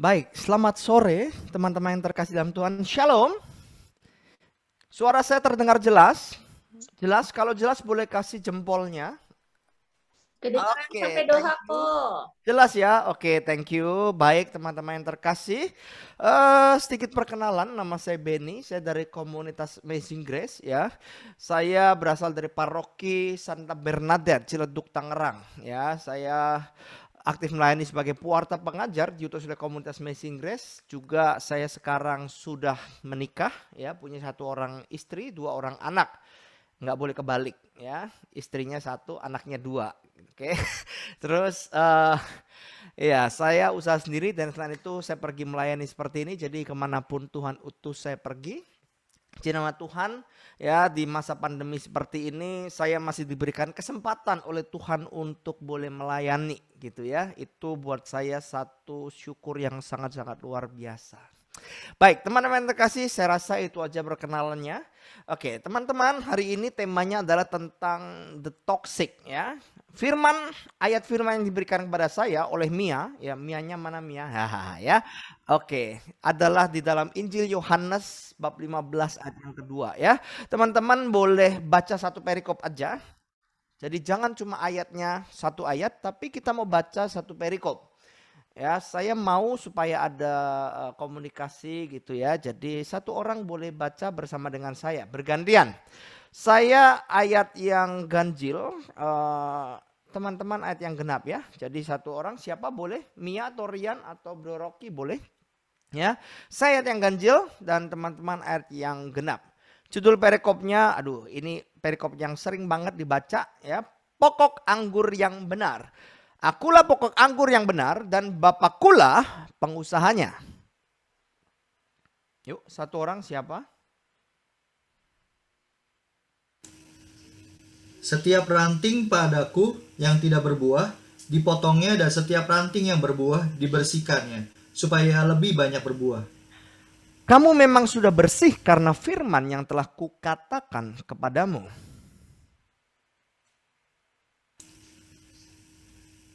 Baik, selamat sore teman-teman yang terkasih dalam Tuhan. Shalom. Suara saya terdengar jelas? Jelas? Kalau jelas boleh kasih jempolnya. Kedengaran Oke, sampai Jelas ya? Oke, thank you. Baik teman-teman yang terkasih. Uh, sedikit perkenalan, nama saya Benny. Saya dari komunitas Amazing Grace ya. Saya berasal dari paroki Santa Bernadette, Ciledug, Tangerang. Ya, saya aktif melayani sebagai puarta pengajar diutus oleh komunitas Amazing Grace. Juga saya sekarang sudah menikah ya, punya satu orang istri, dua orang anak. Nggak boleh kebalik ya, istrinya satu, anaknya dua. Oke, terus uh, ya saya usaha sendiri dan selain itu saya pergi melayani seperti ini. Jadi kemanapun Tuhan utus saya pergi, Jadi nama Tuhan ya di masa pandemi seperti ini saya masih diberikan kesempatan oleh Tuhan untuk boleh melayani gitu ya. Itu buat saya satu syukur yang sangat-sangat luar biasa. Baik, teman-teman terkasih, saya rasa itu aja perkenalannya. Oke, teman-teman, hari ini temanya adalah tentang the toxic ya firman ayat firman yang diberikan kepada saya oleh Mia ya Mianya mana Mia ya oke adalah di dalam Injil Yohanes bab 15 ayat yang kedua ya teman-teman boleh baca satu perikop aja jadi jangan cuma ayatnya satu ayat tapi kita mau baca satu perikop ya saya mau supaya ada e, komunikasi gitu ya jadi satu orang boleh baca bersama dengan saya bergantian saya ayat yang ganjil, eh, teman-teman uh, ayat yang genap ya. Jadi satu orang siapa boleh, Mia torian atau Bro Rocky boleh. Ya, saya ayat yang ganjil dan teman-teman ayat yang genap. Judul perikopnya, aduh ini perikop yang sering banget dibaca ya. Pokok anggur yang benar. Akulah pokok anggur yang benar dan Bapakulah pengusahanya. Yuk, satu orang siapa? Setiap ranting padaku yang tidak berbuah, dipotongnya dan setiap ranting yang berbuah, dibersihkannya, supaya lebih banyak berbuah. Kamu memang sudah bersih karena firman yang telah kukatakan kepadamu.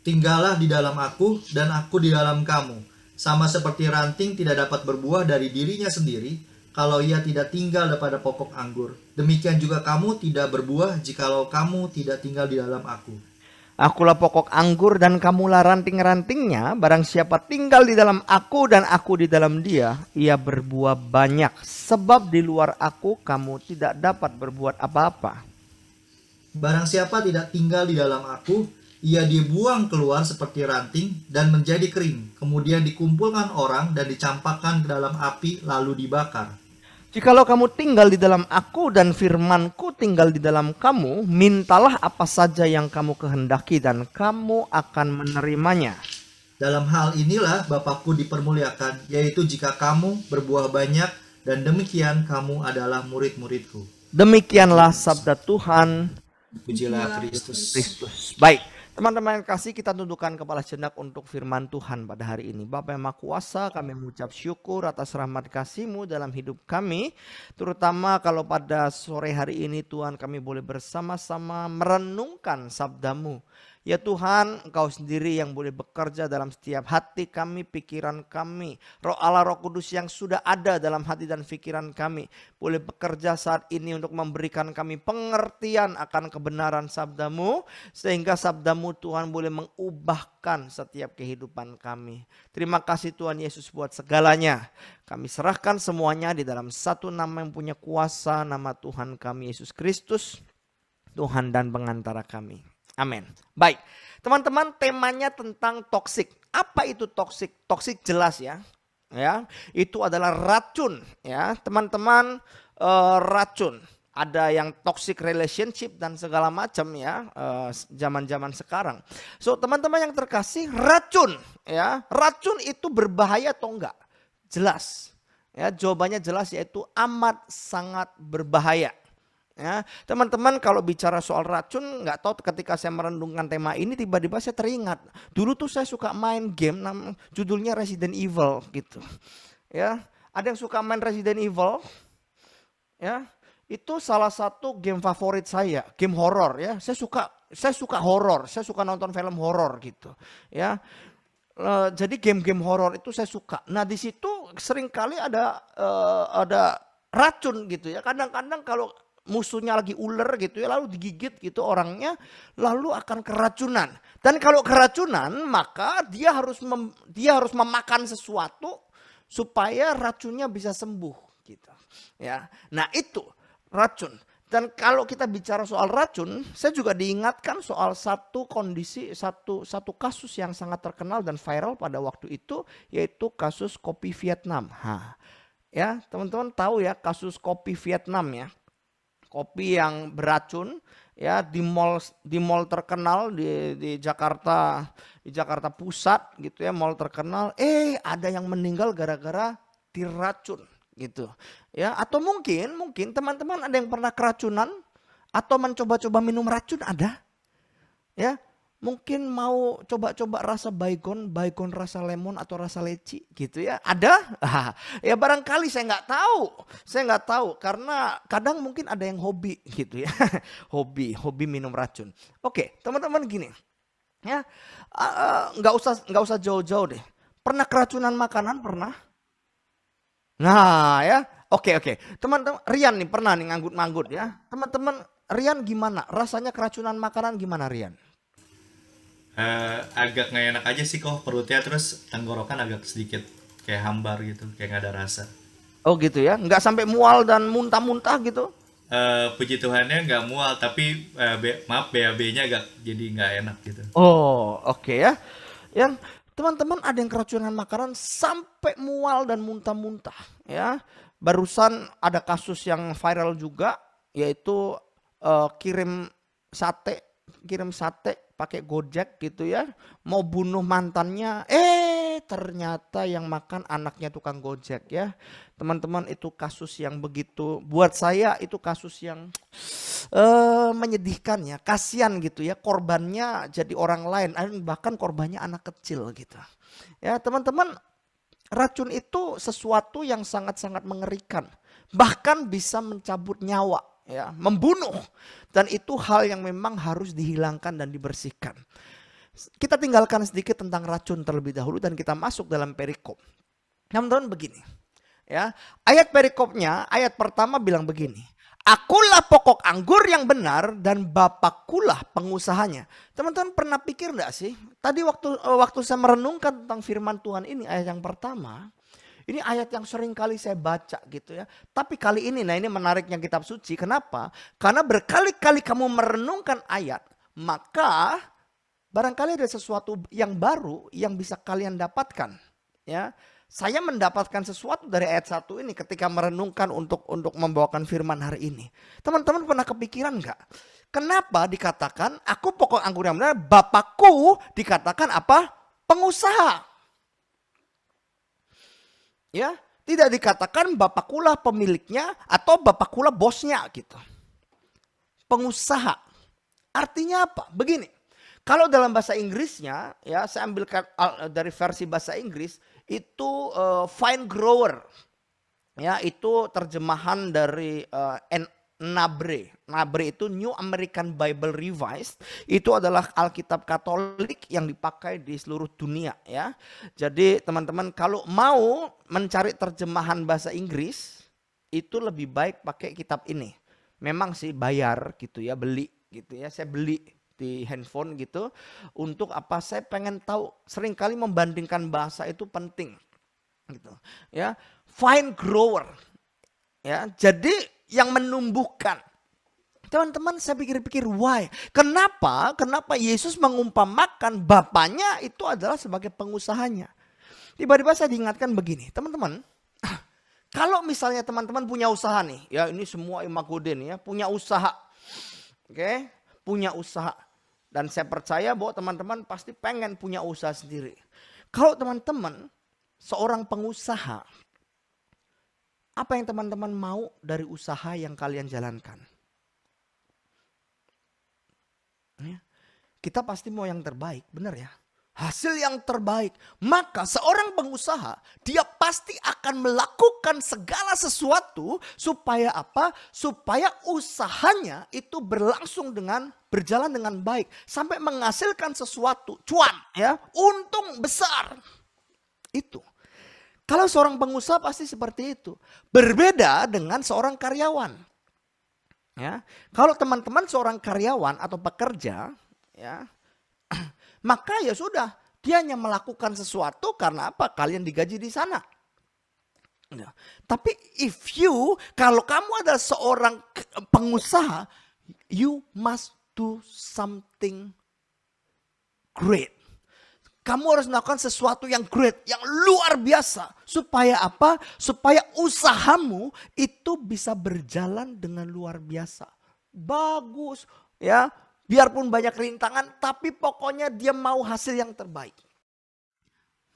Tinggallah di dalam aku dan aku di dalam kamu. Sama seperti ranting tidak dapat berbuah dari dirinya sendiri, kalau ia tidak tinggal pada pokok anggur. Demikian juga kamu tidak berbuah jikalau kamu tidak tinggal di dalam aku. Akulah pokok anggur dan kamulah ranting-rantingnya. Barang siapa tinggal di dalam aku dan aku di dalam dia, ia berbuah banyak. Sebab di luar aku kamu tidak dapat berbuat apa-apa. Barang siapa tidak tinggal di dalam aku, ia dibuang keluar seperti ranting dan menjadi kering. Kemudian dikumpulkan orang dan dicampakkan ke dalam api lalu dibakar. Jikalau kamu tinggal di dalam aku dan firmanku tinggal di dalam kamu, mintalah apa saja yang kamu kehendaki dan kamu akan menerimanya. Dalam hal inilah Bapakku dipermuliakan, yaitu jika kamu berbuah banyak dan demikian kamu adalah murid-muridku. Demikianlah sabda Tuhan. Pujilah Kristus. Kristus. Baik. Teman-teman yang kasih kita tundukkan kepala jenak untuk firman Tuhan pada hari ini. Bapak yang Maha Kuasa kami mengucap syukur atas rahmat kasihMu dalam hidup kami. Terutama kalau pada sore hari ini Tuhan kami boleh bersama-sama merenungkan sabdamu. Ya Tuhan, Engkau sendiri yang boleh bekerja dalam setiap hati kami, pikiran kami. Roh Allah, Roh Kudus yang sudah ada dalam hati dan pikiran kami. Boleh bekerja saat ini untuk memberikan kami pengertian akan kebenaran sabdamu. Sehingga sabdamu Tuhan boleh mengubahkan setiap kehidupan kami. Terima kasih Tuhan Yesus buat segalanya. Kami serahkan semuanya di dalam satu nama yang punya kuasa, nama Tuhan kami Yesus Kristus. Tuhan dan pengantara kami. Amin. Baik. Teman-teman, temanya tentang toxic. Apa itu toxic? Toxic jelas ya. Ya, itu adalah racun ya. Teman-teman, e, racun. Ada yang toxic relationship dan segala macam ya eh, zaman-zaman sekarang. So, teman-teman yang terkasih, racun ya. Racun itu berbahaya atau enggak? Jelas. Ya, jawabannya jelas yaitu amat sangat berbahaya Ya, teman-teman kalau bicara soal racun nggak tahu ketika saya merendungkan tema ini tiba-tiba saya teringat. Dulu tuh saya suka main game nam, judulnya Resident Evil gitu. Ya, ada yang suka main Resident Evil? Ya, itu salah satu game favorit saya, game horor ya. Saya suka saya suka horor, saya suka nonton film horor gitu. Ya. e, jadi game-game horor itu saya suka. Nah, di situ seringkali ada e, ada racun gitu ya. Kadang-kadang kalau musuhnya lagi ular gitu ya lalu digigit gitu orangnya lalu akan keracunan. Dan kalau keracunan maka dia harus mem, dia harus memakan sesuatu supaya racunnya bisa sembuh gitu. Ya. Nah, itu racun. Dan kalau kita bicara soal racun, saya juga diingatkan soal satu kondisi, satu satu kasus yang sangat terkenal dan viral pada waktu itu, yaitu kasus kopi Vietnam. Ha. Ya, teman-teman tahu ya kasus kopi Vietnam ya kopi yang beracun ya di mall di mall terkenal di di Jakarta di Jakarta Pusat gitu ya mall terkenal eh ada yang meninggal gara-gara diracun gitu ya atau mungkin mungkin teman-teman ada yang pernah keracunan atau mencoba-coba minum racun ada ya mungkin mau coba-coba rasa baikon, baikon rasa lemon atau rasa leci gitu ya. Ada? ya barangkali saya nggak tahu. Saya nggak tahu karena kadang mungkin ada yang hobi gitu ya. hobi, hobi minum racun. Oke, teman-teman gini. Ya, eh, eh, nggak uh, usah nggak usah jauh-jauh deh. Pernah keracunan makanan pernah? Nah ya, oke oke. Teman-teman, Rian nih pernah nih nganggut manggut ya. Teman-teman, Rian gimana? Rasanya keracunan makanan gimana Rian? uh, agak nggak enak aja sih kok perutnya terus tenggorokan agak sedikit kayak hambar gitu kayak nggak ada rasa oh gitu ya nggak sampai mual dan muntah-muntah gitu uh, puji Tuhannya nggak mual tapi uh, be maaf BAB-nya agak jadi nggak enak gitu oh oke okay ya yang teman-teman ada yang keracunan makanan sampai mual dan muntah-muntah ya barusan ada kasus yang viral juga yaitu uh, kirim sate kirim sate pakai Gojek gitu ya, mau bunuh mantannya, eh ternyata yang makan anaknya tukang Gojek ya. Teman-teman itu kasus yang begitu, buat saya itu kasus yang eh, menyedihkan ya, kasihan gitu ya, korbannya jadi orang lain, eh, bahkan korbannya anak kecil gitu. Ya teman-teman, racun itu sesuatu yang sangat-sangat mengerikan, bahkan bisa mencabut nyawa ya, membunuh. Dan itu hal yang memang harus dihilangkan dan dibersihkan. Kita tinggalkan sedikit tentang racun terlebih dahulu dan kita masuk dalam perikop. Teman-teman begini, ya ayat perikopnya ayat pertama bilang begini. Akulah pokok anggur yang benar dan Bapakulah pengusahanya. Teman-teman pernah pikir enggak sih? Tadi waktu eh, waktu saya merenungkan tentang firman Tuhan ini ayat yang pertama, ini ayat yang sering kali saya baca gitu ya. Tapi kali ini, nah ini menariknya kitab suci. Kenapa? Karena berkali-kali kamu merenungkan ayat, maka barangkali ada sesuatu yang baru yang bisa kalian dapatkan. Ya, saya mendapatkan sesuatu dari ayat satu ini ketika merenungkan untuk untuk membawakan firman hari ini. Teman-teman pernah kepikiran nggak? Kenapa dikatakan aku pokok anggur yang benar, bapakku dikatakan apa? Pengusaha ya tidak dikatakan kula pemiliknya atau kula bosnya gitu. Pengusaha. Artinya apa? Begini. Kalau dalam bahasa Inggrisnya ya saya ambilkan dari versi bahasa Inggris itu uh, fine grower. Ya, itu terjemahan dari uh, Nabre. Nabre itu New American Bible Revised. Itu adalah Alkitab Katolik yang dipakai di seluruh dunia ya. Jadi teman-teman kalau mau mencari terjemahan bahasa Inggris itu lebih baik pakai kitab ini. Memang sih bayar gitu ya, beli gitu ya. Saya beli di handphone gitu untuk apa saya pengen tahu seringkali membandingkan bahasa itu penting gitu ya fine grower ya jadi yang menumbuhkan. Teman-teman saya pikir-pikir why? Kenapa? Kenapa Yesus mengumpamakan bapaknya itu adalah sebagai pengusahanya? Tiba-tiba saya diingatkan begini, teman-teman, kalau misalnya teman-teman punya usaha nih, ya ini semua imakudin ya, punya usaha. Oke, okay? punya usaha. Dan saya percaya bahwa teman-teman pasti pengen punya usaha sendiri. Kalau teman-teman seorang pengusaha, apa yang teman-teman mau dari usaha yang kalian jalankan? Ya, kita pasti mau yang terbaik, benar ya? Hasil yang terbaik, maka seorang pengusaha dia pasti akan melakukan segala sesuatu supaya apa? Supaya usahanya itu berlangsung dengan berjalan dengan baik sampai menghasilkan sesuatu cuan ya, untung besar. Itu kalau seorang pengusaha pasti seperti itu. Berbeda dengan seorang karyawan. Ya. Kalau teman-teman seorang karyawan atau pekerja, ya, maka ya sudah, dia hanya melakukan sesuatu karena apa? Kalian digaji di sana. Ya. Tapi if you, kalau kamu adalah seorang pengusaha, you must do something great. Kamu harus melakukan sesuatu yang great, yang luar biasa. Supaya apa? Supaya usahamu itu bisa berjalan dengan luar biasa. Bagus, ya. Biarpun banyak rintangan, tapi pokoknya dia mau hasil yang terbaik.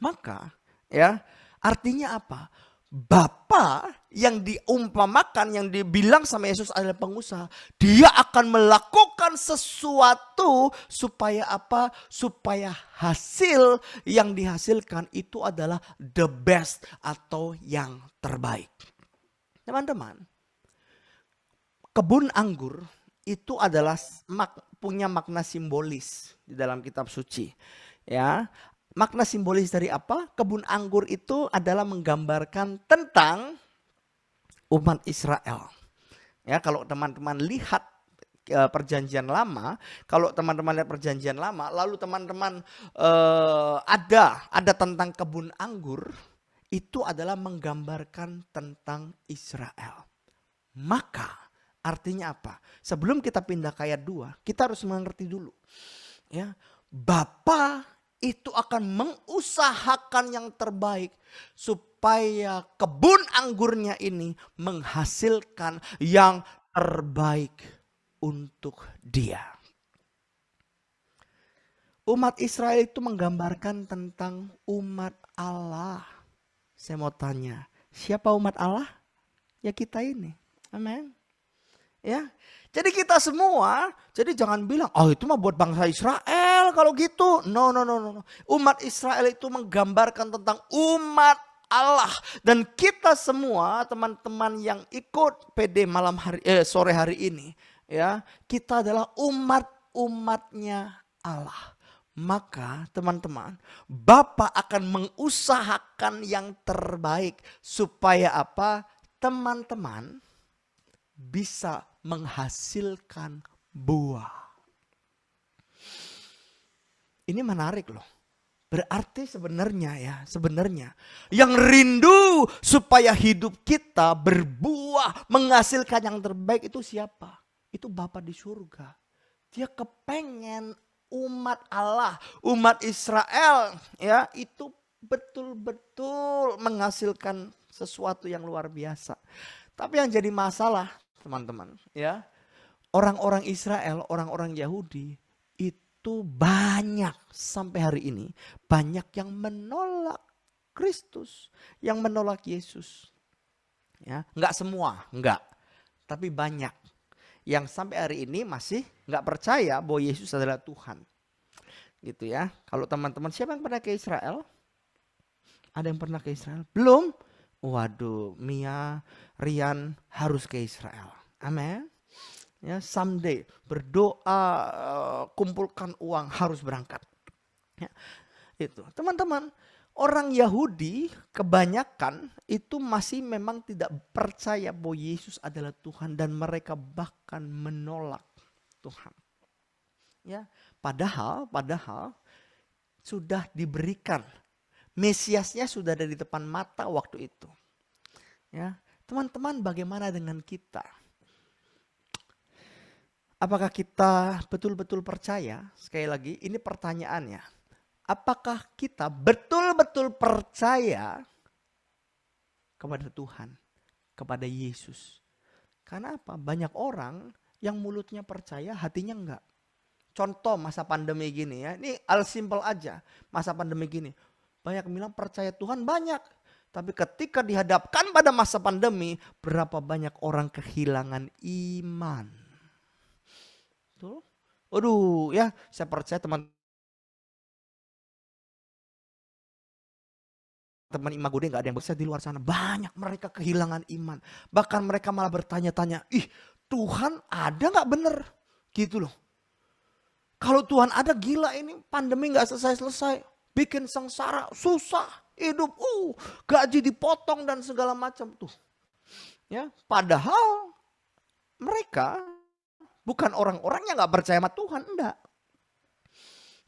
Maka, ya, artinya apa? Bapa yang diumpamakan, yang dibilang sama Yesus adalah pengusaha. Dia akan melakukan sesuatu supaya apa? Supaya hasil yang dihasilkan itu adalah the best atau yang terbaik. Teman-teman, kebun anggur itu adalah punya makna simbolis di dalam kitab suci. Ya, Makna simbolis dari apa? Kebun anggur itu adalah menggambarkan tentang umat Israel. Ya, kalau teman-teman lihat eh, perjanjian lama, kalau teman-teman lihat perjanjian lama, lalu teman-teman eh, ada ada tentang kebun anggur, itu adalah menggambarkan tentang Israel. Maka artinya apa? Sebelum kita pindah ke ayat 2, kita harus mengerti dulu. Ya, Bapa itu akan mengusahakan yang terbaik supaya kebun anggurnya ini menghasilkan yang terbaik untuk dia. Umat Israel itu menggambarkan tentang umat Allah. Saya mau tanya, siapa umat Allah? Ya kita ini. Amin. Ya. Jadi kita semua, jadi jangan bilang, oh itu mah buat bangsa Israel kalau gitu. No, no, no, no. Umat Israel itu menggambarkan tentang umat Allah dan kita semua teman-teman yang ikut PD malam hari eh, sore hari ini ya kita adalah umat umatnya Allah maka teman-teman Bapak akan mengusahakan yang terbaik supaya apa teman-teman bisa menghasilkan buah. Ini menarik loh. Berarti sebenarnya ya, sebenarnya yang rindu supaya hidup kita berbuah, menghasilkan yang terbaik itu siapa? Itu Bapak di surga. Dia kepengen umat Allah, umat Israel ya, itu betul-betul menghasilkan sesuatu yang luar biasa. Tapi yang jadi masalah teman-teman, ya. ya. Orang-orang Israel, orang-orang Yahudi itu banyak sampai hari ini banyak yang menolak Kristus, yang menolak Yesus. Ya, nggak semua, nggak Tapi banyak yang sampai hari ini masih nggak percaya bahwa Yesus adalah Tuhan. Gitu ya. Kalau teman-teman siapa yang pernah ke Israel? Ada yang pernah ke Israel? Belum? Waduh, Mia, Rian harus ke Israel. Amin. Ya, someday berdoa, eh, kumpulkan uang, harus berangkat. Ya, itu. Teman-teman, orang Yahudi kebanyakan itu masih memang tidak percaya bahwa Yesus adalah Tuhan dan mereka bahkan menolak Tuhan. Ya, padahal padahal sudah diberikan Mesiasnya sudah ada di depan mata waktu itu. Ya, teman-teman bagaimana dengan kita? Apakah kita betul-betul percaya? Sekali lagi, ini pertanyaannya. Apakah kita betul-betul percaya kepada Tuhan, kepada Yesus? Karena apa? Banyak orang yang mulutnya percaya, hatinya enggak. Contoh masa pandemi gini ya. Ini al simple aja. Masa pandemi gini. Banyak bilang percaya Tuhan banyak. Tapi ketika dihadapkan pada masa pandemi, berapa banyak orang kehilangan iman. Betul? Aduh ya, saya percaya teman teman imam gue nggak ada yang besar di luar sana. Banyak mereka kehilangan iman. Bahkan mereka malah bertanya-tanya, ih Tuhan ada nggak bener? Gitu loh. Kalau Tuhan ada gila ini pandemi nggak selesai-selesai bikin sengsara, susah hidup, uh, gaji dipotong dan segala macam tuh. Ya, padahal mereka bukan orang-orang yang nggak percaya sama Tuhan, enggak.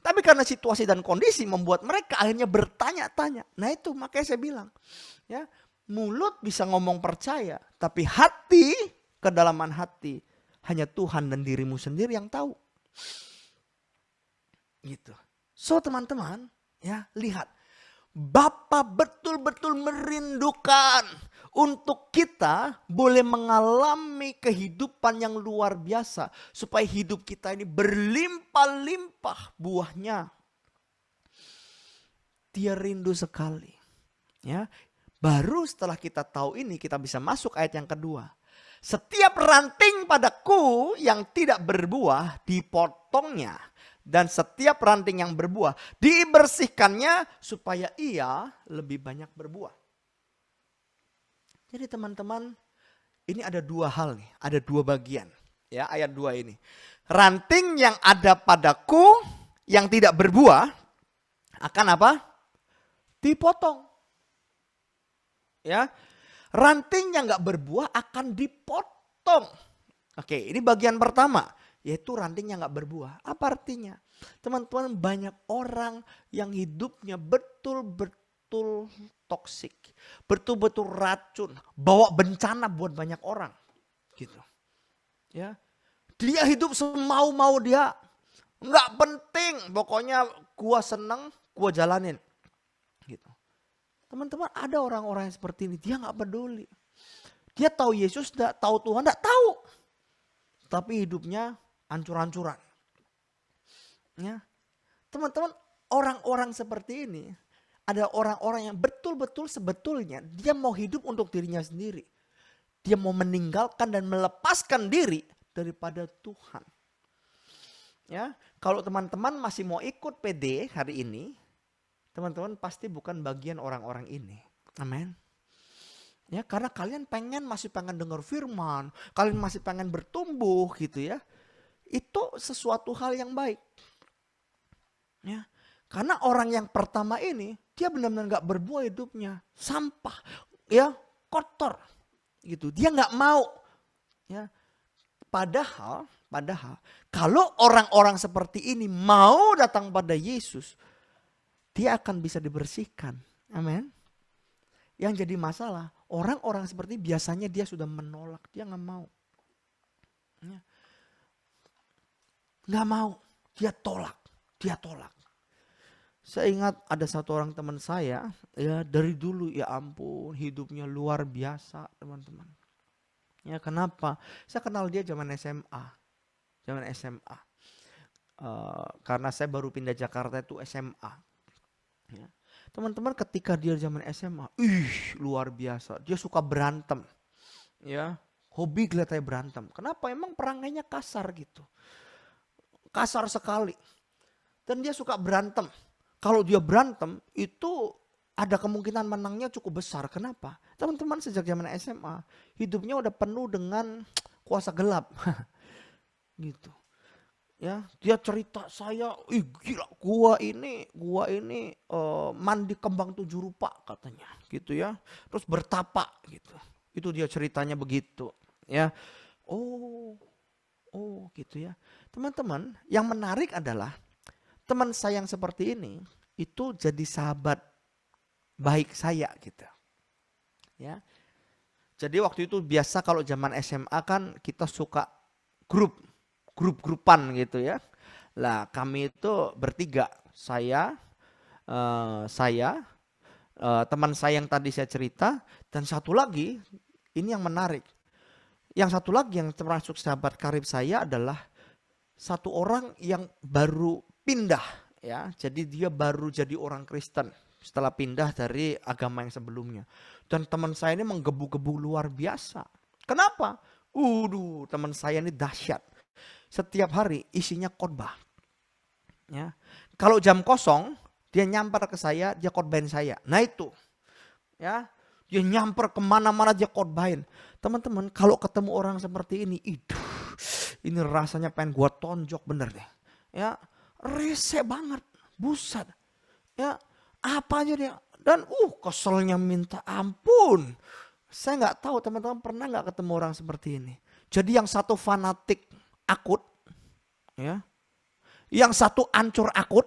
Tapi karena situasi dan kondisi membuat mereka akhirnya bertanya-tanya. Nah itu makanya saya bilang, ya mulut bisa ngomong percaya, tapi hati, kedalaman hati, hanya Tuhan dan dirimu sendiri yang tahu. Gitu. So teman-teman, Ya, lihat. Bapa betul-betul merindukan untuk kita boleh mengalami kehidupan yang luar biasa supaya hidup kita ini berlimpah-limpah buahnya. Dia rindu sekali. Ya, baru setelah kita tahu ini kita bisa masuk ayat yang kedua. Setiap ranting padaku yang tidak berbuah dipotongnya dan setiap ranting yang berbuah dibersihkannya supaya ia lebih banyak berbuah. Jadi teman-teman, ini ada dua hal nih, ada dua bagian. Ya, ayat dua ini. Ranting yang ada padaku yang tidak berbuah akan apa? Dipotong. Ya. Ranting yang nggak berbuah akan dipotong. Oke, ini bagian pertama yaitu ranting yang nggak berbuah. Apa artinya? Teman-teman banyak orang yang hidupnya betul-betul toksik, betul-betul racun, bawa bencana buat banyak orang. Gitu. Ya. Dia hidup semau-mau dia. Nggak penting, pokoknya gua seneng, gua jalanin. Gitu. Teman-teman ada orang-orang yang seperti ini, dia nggak peduli. Dia tahu Yesus, enggak, tahu Tuhan, enggak tahu. Tapi hidupnya ancur-ancuran. Ya. Teman-teman, orang-orang seperti ini ada orang-orang yang betul-betul sebetulnya dia mau hidup untuk dirinya sendiri. Dia mau meninggalkan dan melepaskan diri daripada Tuhan. Ya, kalau teman-teman masih mau ikut PD hari ini, teman-teman pasti bukan bagian orang-orang ini. Amin. Ya, karena kalian pengen masih pengen dengar firman, kalian masih pengen bertumbuh gitu ya itu sesuatu hal yang baik. Ya. Karena orang yang pertama ini dia benar-benar nggak berbuah hidupnya, sampah, ya kotor, gitu. Dia nggak mau, ya. Padahal, padahal kalau orang-orang seperti ini mau datang pada Yesus, dia akan bisa dibersihkan. Amin. Yang jadi masalah orang-orang seperti biasanya dia sudah menolak, dia nggak mau. Ya. Nggak mau. Dia tolak. Dia tolak. Saya ingat ada satu orang teman saya, ya dari dulu ya ampun hidupnya luar biasa teman-teman. Ya kenapa? Saya kenal dia zaman SMA. Zaman SMA. Uh, eh, karena saya baru pindah Jakarta itu SMA. Ya. Teman-teman ketika dia zaman SMA, ih luar biasa. Dia suka berantem. Ya, hobi kelihatannya berantem. Kenapa? Emang perangainya kasar gitu kasar sekali. Dan dia suka berantem. Kalau dia berantem itu ada kemungkinan menangnya cukup besar. Kenapa? Teman-teman sejak zaman SMA hidupnya udah penuh dengan kuasa gelap. gitu. Ya, dia cerita saya, ih gila gua ini, gua ini uh, mandi kembang tujuh rupa katanya, gitu ya. Terus bertapa gitu. Itu dia ceritanya begitu, ya. Oh, Oh gitu ya. Teman-teman yang menarik adalah teman saya yang seperti ini itu jadi sahabat baik saya gitu. Ya. Jadi waktu itu biasa kalau zaman SMA kan kita suka grup, grup-grupan gitu ya. Lah kami itu bertiga, saya, uh, saya, uh, teman saya yang tadi saya cerita, dan satu lagi ini yang menarik yang satu lagi yang termasuk sahabat karib saya adalah satu orang yang baru pindah ya. Jadi dia baru jadi orang Kristen setelah pindah dari agama yang sebelumnya. Dan teman saya ini menggebu-gebu luar biasa. Kenapa? Uduh, teman saya ini dahsyat. Setiap hari isinya khotbah. Ya. Kalau jam kosong, dia nyamper ke saya, dia khotbahin saya. Nah itu. Ya. Dia nyamper kemana-mana dia khotbahin. Teman-teman, kalau ketemu orang seperti ini, itu ini rasanya pengen gua tonjok bener deh. Ya, rese banget, buset. Ya, apa aja dia. Dan uh, keselnya minta ampun. Saya nggak tahu teman-teman pernah nggak ketemu orang seperti ini. Jadi yang satu fanatik akut, ya, yang satu ancur akut.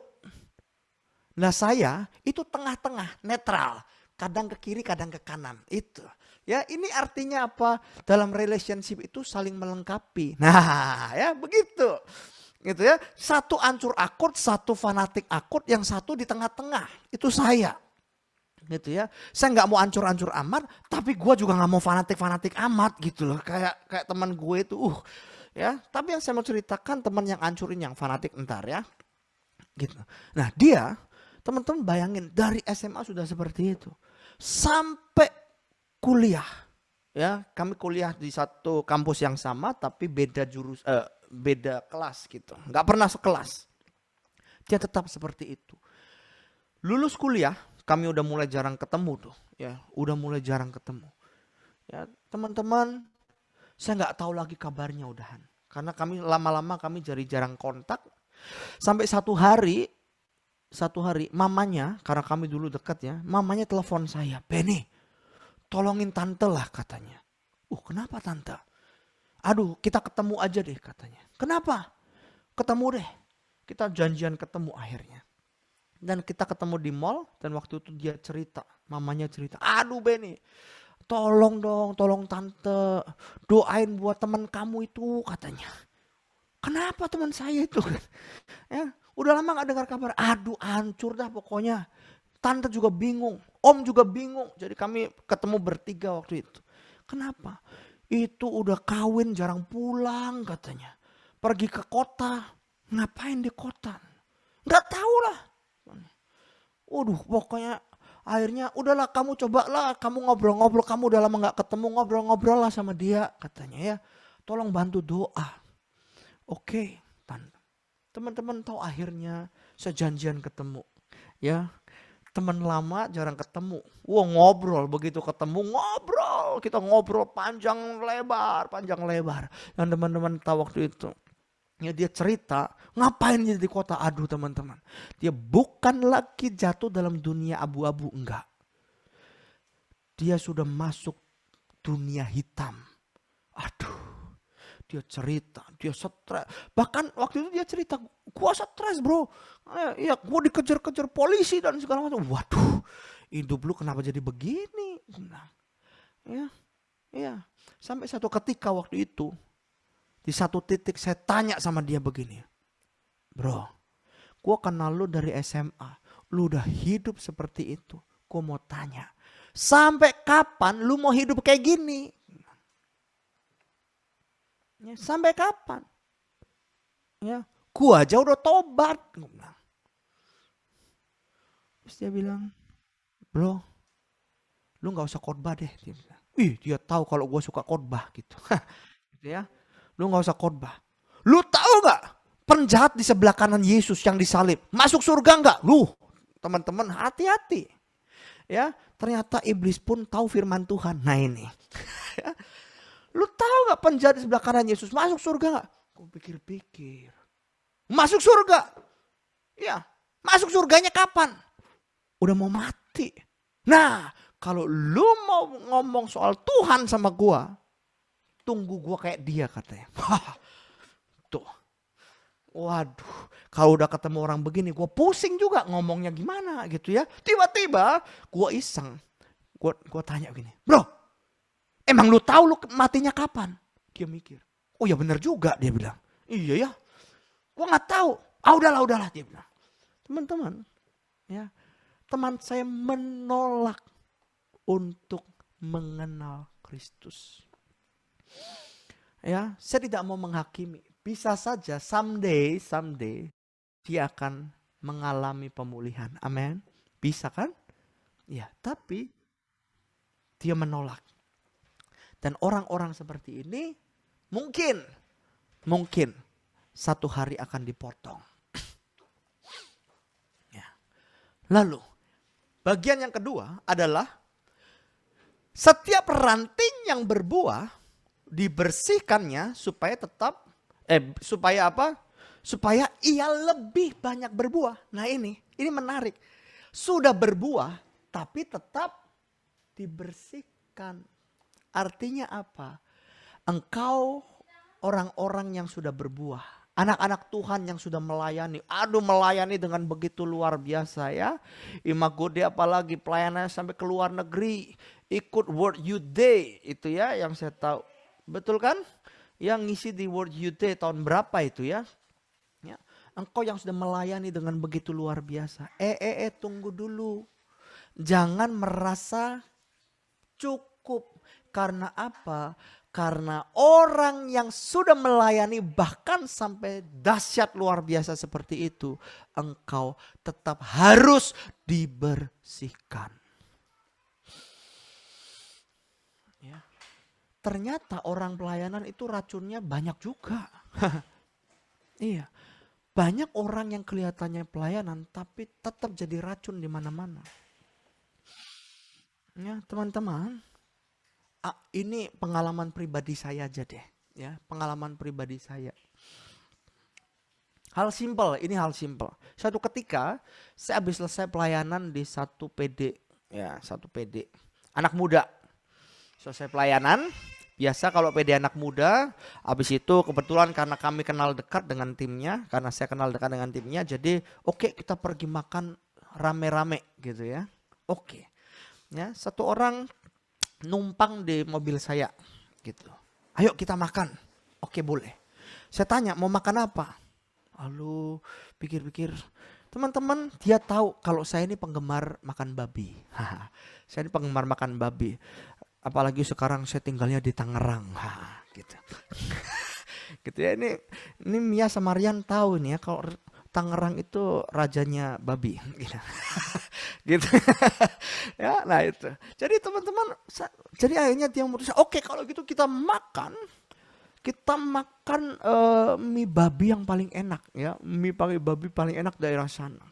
Nah saya itu tengah-tengah netral, kadang ke kiri, kadang ke kanan. Itu. Ya, ini artinya apa? Dalam relationship itu saling melengkapi. Nah, ya begitu. Gitu ya. Satu ancur akut, satu fanatik akut, yang satu di tengah-tengah. Itu saya gitu ya. Saya nggak mau ancur-ancur amat, tapi gue juga nggak mau fanatik-fanatik amat gitu loh. Kayak kayak teman gue itu, uh, ya. Tapi yang saya mau ceritakan teman yang ancurin yang fanatik entar ya, gitu. Nah dia, teman-teman bayangin dari SMA sudah seperti itu, sampai kuliah. Ya, kami kuliah di satu kampus yang sama tapi beda jurus eh, beda kelas gitu. Nggak pernah sekelas. Dia tetap seperti itu. Lulus kuliah, kami udah mulai jarang ketemu tuh, ya, udah mulai jarang ketemu. Ya, teman-teman, saya nggak tahu lagi kabarnya udahan. Karena kami lama-lama kami jadi jarang kontak. Sampai satu hari satu hari mamanya karena kami dulu dekat ya mamanya telepon saya Benny tolongin tante lah katanya. Uh kenapa tante? Aduh kita ketemu aja deh katanya. Kenapa? Ketemu deh. Kita janjian ketemu akhirnya. Dan kita ketemu di mall dan waktu itu dia cerita. Mamanya cerita. Aduh Benny tolong dong, tolong tante, doain buat teman kamu itu katanya. Kenapa teman saya itu? ya, udah lama gak dengar kabar. Aduh, hancur dah pokoknya. Tante juga bingung. Om juga bingung. Jadi kami ketemu bertiga waktu itu. Kenapa? Itu udah kawin jarang pulang katanya. Pergi ke kota. Ngapain di kota? Gak tau lah. Waduh pokoknya akhirnya udahlah kamu cobalah kamu ngobrol-ngobrol kamu udah lama nggak ketemu ngobrol-ngobrol lah sama dia katanya ya tolong bantu doa oke okay, teman-teman tahu akhirnya sejanjian ketemu ya teman lama jarang ketemu. Wah ngobrol begitu ketemu ngobrol kita ngobrol panjang lebar panjang lebar. Yang teman-teman tahu waktu itu ya dia cerita ngapain dia di kota aduh teman-teman. Dia bukan lagi jatuh dalam dunia abu-abu enggak. Dia sudah masuk dunia hitam. Aduh dia cerita, dia stres. Bahkan waktu itu dia cerita, gua stres bro. Eh, iya, gua dikejar-kejar polisi dan segala macam. Waduh, hidup lu kenapa jadi begini? Nah, ya, ya. Sampai satu ketika waktu itu, di satu titik saya tanya sama dia begini. Bro, gua kenal lu dari SMA. Lu udah hidup seperti itu. Gua mau tanya, sampai kapan lu mau hidup kayak gini? Ya, sampai kapan? Ya, gua aja udah tobat, Terus dia bilang, bro, lu nggak usah khotbah deh. Dia bilang, Ih, dia tahu kalau gue suka khotbah gitu. gitu ya. Lu nggak usah khotbah. Lu tahu nggak? Penjahat di sebelah kanan Yesus yang disalib. Masuk surga nggak? Lu, teman-teman hati-hati. Ya, ternyata iblis pun tahu firman Tuhan. Nah ini. Ya, Lu tahu nggak penjahat di sebelah kanan Yesus masuk surga nggak? Gue pikir-pikir. Masuk surga. Ya, masuk surganya kapan? Udah mau mati. Nah, kalau lu mau ngomong soal Tuhan sama gua, tunggu gua kayak dia katanya. tuh. Waduh, kalau udah ketemu orang begini, gue pusing juga ngomongnya gimana gitu ya. Tiba-tiba gue iseng, gue gua tanya gini, bro Emang lu tahu lu matinya kapan? Dia mikir. Oh ya benar juga dia bilang. Iya ya. Gua nggak tahu. Ah udahlah udahlah dia bilang. Teman-teman, ya teman saya menolak untuk mengenal Kristus. Ya, saya tidak mau menghakimi. Bisa saja someday, someday dia akan mengalami pemulihan. Amin. Bisa kan? Ya, tapi dia menolak. Dan orang-orang seperti ini mungkin, mungkin satu hari akan dipotong. Ya. Lalu, bagian yang kedua adalah setiap ranting yang berbuah dibersihkannya supaya tetap eh supaya apa? Supaya ia lebih banyak berbuah. Nah, ini ini menarik. Sudah berbuah tapi tetap dibersihkan Artinya apa? Engkau orang-orang yang sudah berbuah anak-anak Tuhan yang sudah melayani. Aduh melayani dengan begitu luar biasa ya. Imagode apalagi pelayanannya sampai ke luar negeri. Ikut World Youth Day itu ya yang saya tahu. Betul kan? Yang ngisi di World Youth Day tahun berapa itu ya? ya. Engkau yang sudah melayani dengan begitu luar biasa. Eh, eh, eh tunggu dulu. Jangan merasa cukup. Karena apa? Karena orang yang sudah melayani bahkan sampai dahsyat luar biasa seperti itu, engkau tetap harus dibersihkan. Ya. Ternyata orang pelayanan itu racunnya banyak juga. iya. Banyak orang yang kelihatannya pelayanan tapi tetap jadi racun di mana-mana. Ya, teman-teman Ah, ini pengalaman pribadi saya aja deh, ya pengalaman pribadi saya. Hal simple, ini hal simple. Suatu ketika saya habis selesai pelayanan di satu PD, ya satu PD, anak muda. Selesai pelayanan, biasa kalau PD anak muda, habis itu kebetulan karena kami kenal dekat dengan timnya, karena saya kenal dekat dengan timnya, jadi oke okay, kita pergi makan rame-rame gitu ya. Oke. Okay. Ya, satu orang numpang di mobil saya gitu. Ayo kita makan. Oke boleh. Saya tanya mau makan apa? Lalu pikir-pikir teman-teman dia tahu kalau saya ini penggemar makan babi. saya ini penggemar makan babi. Apalagi sekarang saya tinggalnya di Tangerang. gitu. gitu ya ini ini Mia sama tahu nih ya kalau Tangerang itu rajanya babi gitu. gitu. ya, nah itu. Jadi teman-teman jadi akhirnya dia memutuskan, oke okay, kalau gitu kita makan kita makan uh, mie babi yang paling enak ya, mie pakai babi paling enak daerah sana.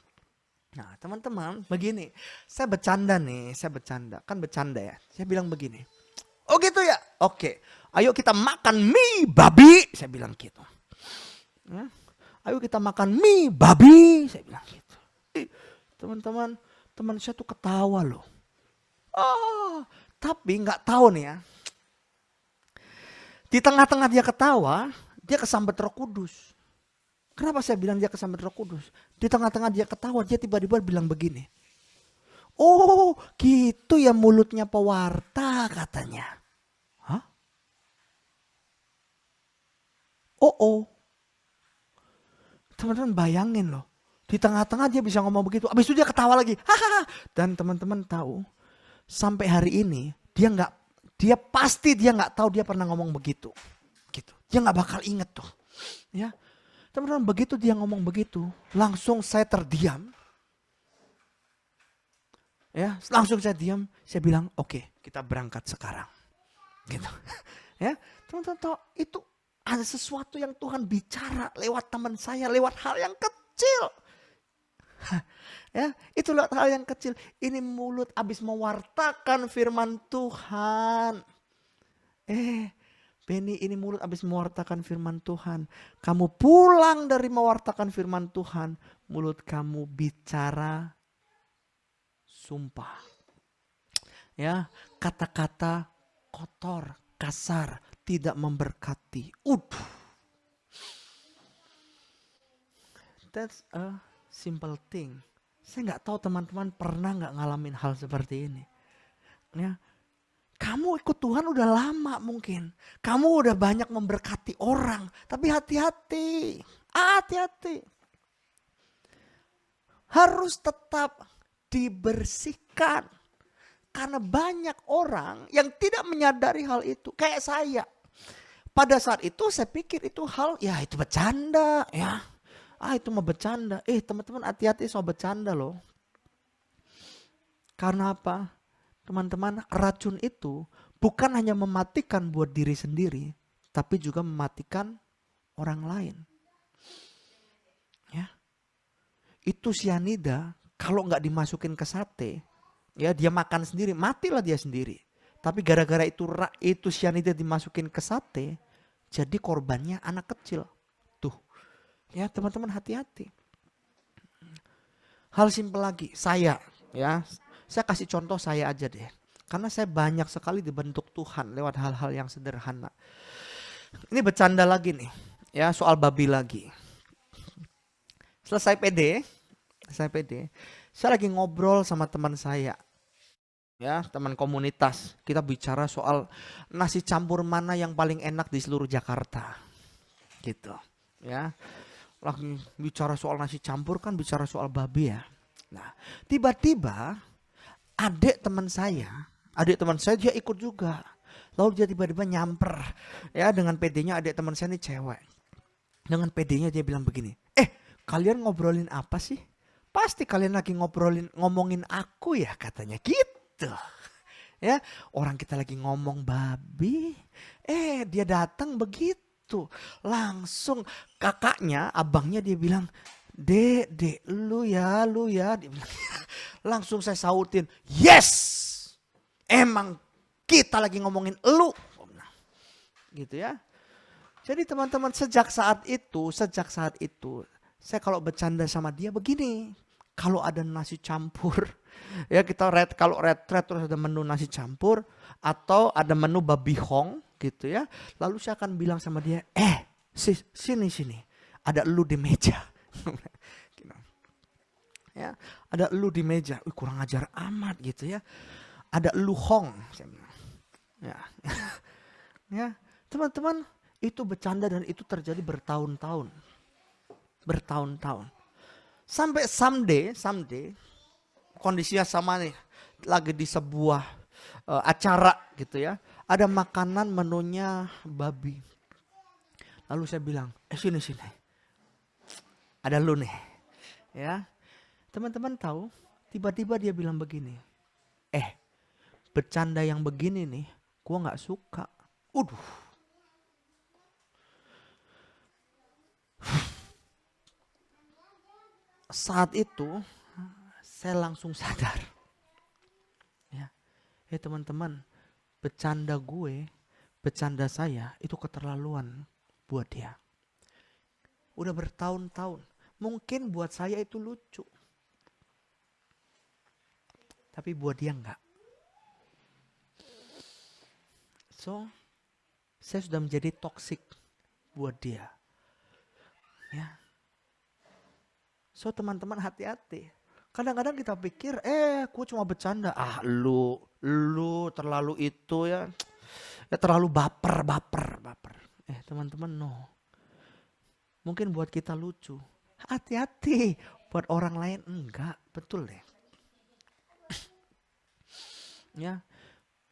Nah, teman-teman, begini. Saya bercanda nih, saya bercanda. Kan bercanda ya. Saya bilang begini. Oh gitu ya? Oke. Okay. Ayo kita makan mie babi, saya bilang gitu. Ya ayo kita makan mie babi. Saya bilang gitu. Teman-teman, teman saya tuh ketawa loh. Oh, tapi nggak tahu nih ya. Di tengah-tengah dia ketawa, dia kesambet roh kudus. Kenapa saya bilang dia kesambet roh kudus? Di tengah-tengah dia ketawa, dia tiba-tiba bilang begini. Oh, gitu ya mulutnya pewarta katanya. Hah? Oh, oh. Teman-teman bayangin loh. Di tengah-tengah dia bisa ngomong begitu. Habis itu dia ketawa lagi. Hahaha. Dan teman-teman tahu sampai hari ini dia nggak dia pasti dia nggak tahu dia pernah ngomong begitu. Gitu. Dia nggak bakal inget tuh. Ya. Teman-teman begitu dia ngomong begitu, langsung saya terdiam. Ya, langsung saya diam, saya bilang, "Oke, okay, kita berangkat sekarang." Gitu. ya, teman-teman tahu itu ada sesuatu yang Tuhan bicara lewat teman saya, lewat hal yang kecil. ya, itu lewat hal yang kecil. Ini mulut habis mewartakan firman Tuhan. Eh, Benny ini mulut habis mewartakan firman Tuhan. Kamu pulang dari mewartakan firman Tuhan, mulut kamu bicara sumpah. Ya, kata-kata kotor, kasar, tidak memberkati. Uduh. That's a simple thing. Saya nggak tahu teman-teman pernah nggak ngalamin hal seperti ini. Ya, kamu ikut Tuhan udah lama mungkin. Kamu udah banyak memberkati orang. Tapi hati-hati. Hati-hati. Harus tetap dibersihkan karena banyak orang yang tidak menyadari hal itu. Kayak saya. Pada saat itu saya pikir itu hal, ya itu bercanda ya. Ah itu mau bercanda. Eh teman-teman hati-hati soal bercanda loh. Karena apa? Teman-teman racun itu bukan hanya mematikan buat diri sendiri. Tapi juga mematikan orang lain. Ya. Itu sianida kalau nggak dimasukin ke sate ya dia makan sendiri, matilah dia sendiri. Tapi gara-gara itu itu sianida dimasukin ke sate, jadi korbannya anak kecil. Tuh, ya teman-teman hati-hati. Hal simpel lagi, saya ya, saya kasih contoh saya aja deh. Karena saya banyak sekali dibentuk Tuhan lewat hal-hal yang sederhana. Ini bercanda lagi nih, ya soal babi lagi. Selesai PD, selesai PD saya lagi ngobrol sama teman saya ya teman komunitas kita bicara soal nasi campur mana yang paling enak di seluruh Jakarta gitu ya lagi bicara soal nasi campur kan bicara soal babi ya nah tiba-tiba adik teman saya adik teman saya dia ikut juga lalu dia tiba-tiba nyamper ya dengan PD-nya adik teman saya ini cewek dengan PD-nya dia bilang begini eh kalian ngobrolin apa sih Pasti kalian lagi ngobrolin ngomongin aku ya katanya gitu. Ya, orang kita lagi ngomong babi, eh dia datang begitu. Langsung kakaknya, abangnya dia bilang, "Dek, dek, lu ya, lu ya." Dia bilang, langsung saya sautin, "Yes!" Emang kita lagi ngomongin lu. Gitu ya. Jadi teman-teman sejak saat itu, sejak saat itu saya kalau bercanda sama dia begini, kalau ada nasi campur, ya kita red kalau red red, terus ada menu nasi campur atau ada menu babi hong gitu ya. Lalu saya akan bilang sama dia, "Eh, sis, sini sini. Ada lu di meja." Gitu. ya, ada lu di meja. Wih, kurang ajar amat gitu ya. Ada lu hong. Ya. ya. Teman-teman, itu bercanda dan itu terjadi bertahun-tahun bertahun-tahun. Sampai someday, someday kondisinya sama nih, lagi di sebuah uh, acara gitu ya, ada makanan menunya babi. Lalu saya bilang, eh sini sini, ada lu nih, ya. Teman-teman tahu, tiba-tiba dia bilang begini, eh bercanda yang begini nih, gua nggak suka. Uduh saat itu saya langsung sadar. Ya, hey eh, teman-teman, bercanda gue, bercanda saya itu keterlaluan buat dia. Udah bertahun-tahun, mungkin buat saya itu lucu. Tapi buat dia enggak. So, saya sudah menjadi toksik buat dia. Ya, So teman-teman hati-hati. Kadang-kadang kita pikir, eh aku cuma bercanda. Ah lu, lu terlalu itu ya. ya terlalu baper, baper, baper. Eh teman-teman no. Mungkin buat kita lucu. Hati-hati. Buat orang lain enggak, betul deh. ya,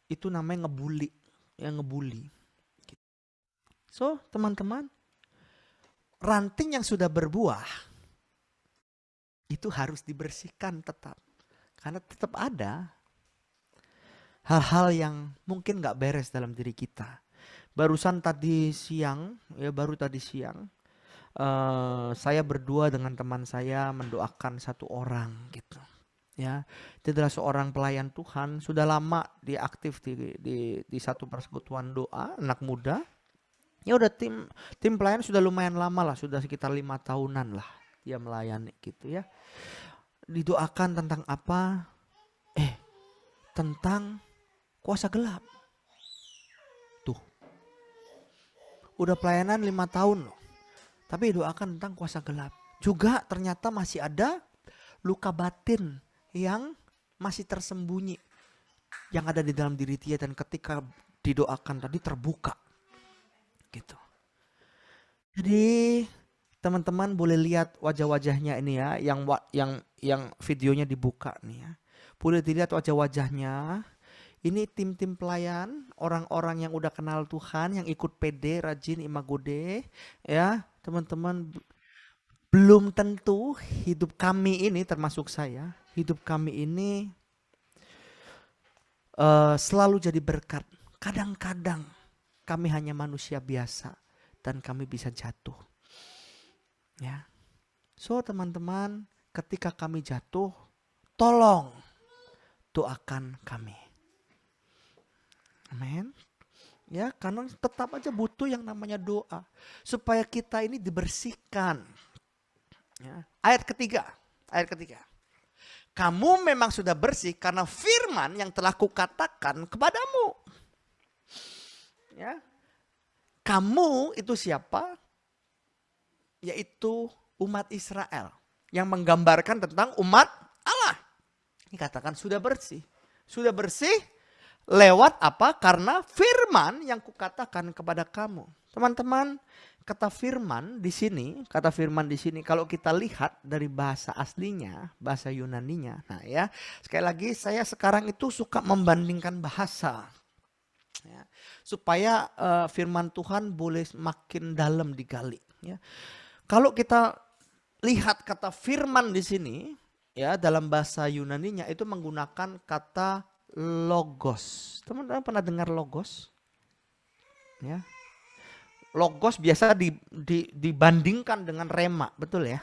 itu namanya ngebully. Ya ngebully. So teman-teman, ranting yang sudah berbuah itu harus dibersihkan tetap. Karena tetap ada hal-hal yang mungkin nggak beres dalam diri kita. Barusan tadi siang, ya baru tadi siang, uh, saya berdua dengan teman saya mendoakan satu orang gitu. Ya, dia adalah seorang pelayan Tuhan, sudah lama diaktif di, di, di satu persekutuan doa anak muda. Ya udah tim tim pelayan sudah lumayan lama lah, sudah sekitar lima tahunan lah dia melayani gitu ya didoakan tentang apa eh tentang kuasa gelap tuh udah pelayanan lima tahun loh tapi doakan tentang kuasa gelap juga ternyata masih ada luka batin yang masih tersembunyi yang ada di dalam diri dia dan ketika didoakan tadi terbuka gitu jadi teman-teman boleh lihat wajah-wajahnya ini ya yang yang yang videonya dibuka nih ya boleh dilihat wajah-wajahnya ini tim-tim pelayan orang-orang yang udah kenal Tuhan yang ikut PD rajin imagode ya teman-teman belum tentu hidup kami ini termasuk saya hidup kami ini uh, selalu jadi berkat kadang-kadang kami hanya manusia biasa dan kami bisa jatuh Ya. So teman-teman, ketika kami jatuh, tolong doakan kami. Amin. Ya, karena tetap aja butuh yang namanya doa supaya kita ini dibersihkan. Ya. Ayat ketiga, ayat ketiga. Kamu memang sudah bersih karena firman yang telah kukatakan kepadamu. Ya. Kamu itu siapa? yaitu umat Israel yang menggambarkan tentang umat Allah. Dikatakan sudah bersih. Sudah bersih lewat apa? Karena firman yang kukatakan kepada kamu. Teman-teman, kata firman di sini, kata firman di sini kalau kita lihat dari bahasa aslinya, bahasa Yunaninya. Nah, ya. Sekali lagi saya sekarang itu suka membandingkan bahasa ya, supaya uh, firman Tuhan boleh makin dalam digali ya. Kalau kita lihat kata firman di sini, ya dalam bahasa Yunani-nya itu menggunakan kata logos. Teman-teman pernah dengar logos? Ya. Logos biasa di, di, dibandingkan dengan rema, betul ya?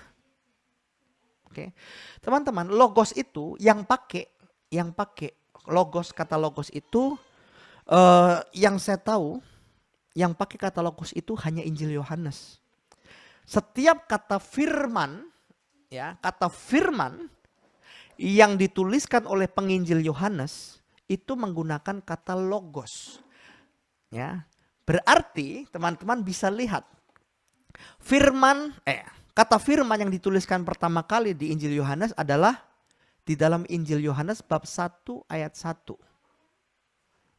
Oke. Teman-teman, logos itu yang pakai yang pakai logos kata logos itu uh, yang saya tahu yang pakai kata logos itu hanya Injil Yohanes setiap kata firman ya, kata firman yang dituliskan oleh penginjil Yohanes itu menggunakan kata logos. Ya. Berarti teman-teman bisa lihat firman eh kata firman yang dituliskan pertama kali di Injil Yohanes adalah di dalam Injil Yohanes bab 1 ayat 1.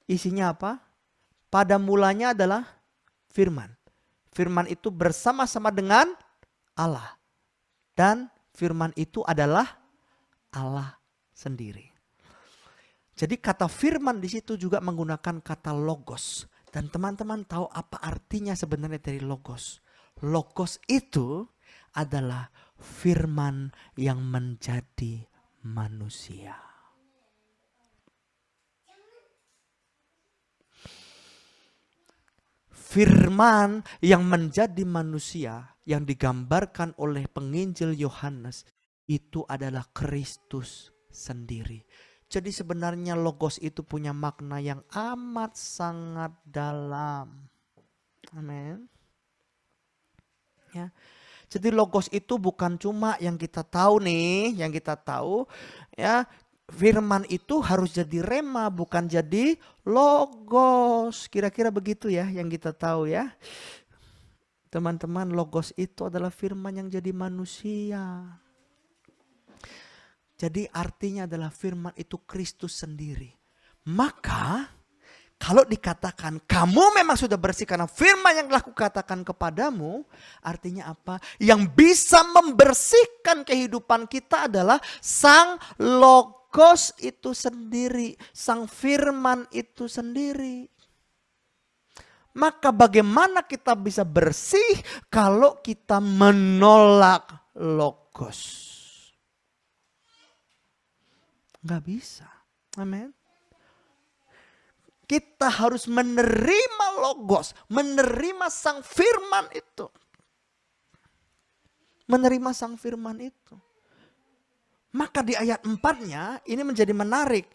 Isinya apa? Pada mulanya adalah firman firman itu bersama-sama dengan Allah. Dan firman itu adalah Allah sendiri. Jadi kata firman di situ juga menggunakan kata logos. Dan teman-teman tahu apa artinya sebenarnya dari logos? Logos itu adalah firman yang menjadi manusia. firman yang menjadi manusia yang digambarkan oleh penginjil Yohanes itu adalah Kristus sendiri. Jadi sebenarnya logos itu punya makna yang amat sangat dalam. Amin. Ya. Jadi logos itu bukan cuma yang kita tahu nih, yang kita tahu ya firman itu harus jadi rema bukan jadi logos. Kira-kira begitu ya yang kita tahu ya. Teman-teman logos itu adalah firman yang jadi manusia. Jadi artinya adalah firman itu Kristus sendiri. Maka kalau dikatakan kamu memang sudah bersih karena firman yang telah kukatakan kepadamu, artinya apa? Yang bisa membersihkan kehidupan kita adalah sang logos Logos itu sendiri, sang firman itu sendiri. Maka bagaimana kita bisa bersih kalau kita menolak logos? Gak bisa. Amin. Kita harus menerima logos, menerima sang firman itu. Menerima sang firman itu. Maka di ayat empatnya ini menjadi menarik.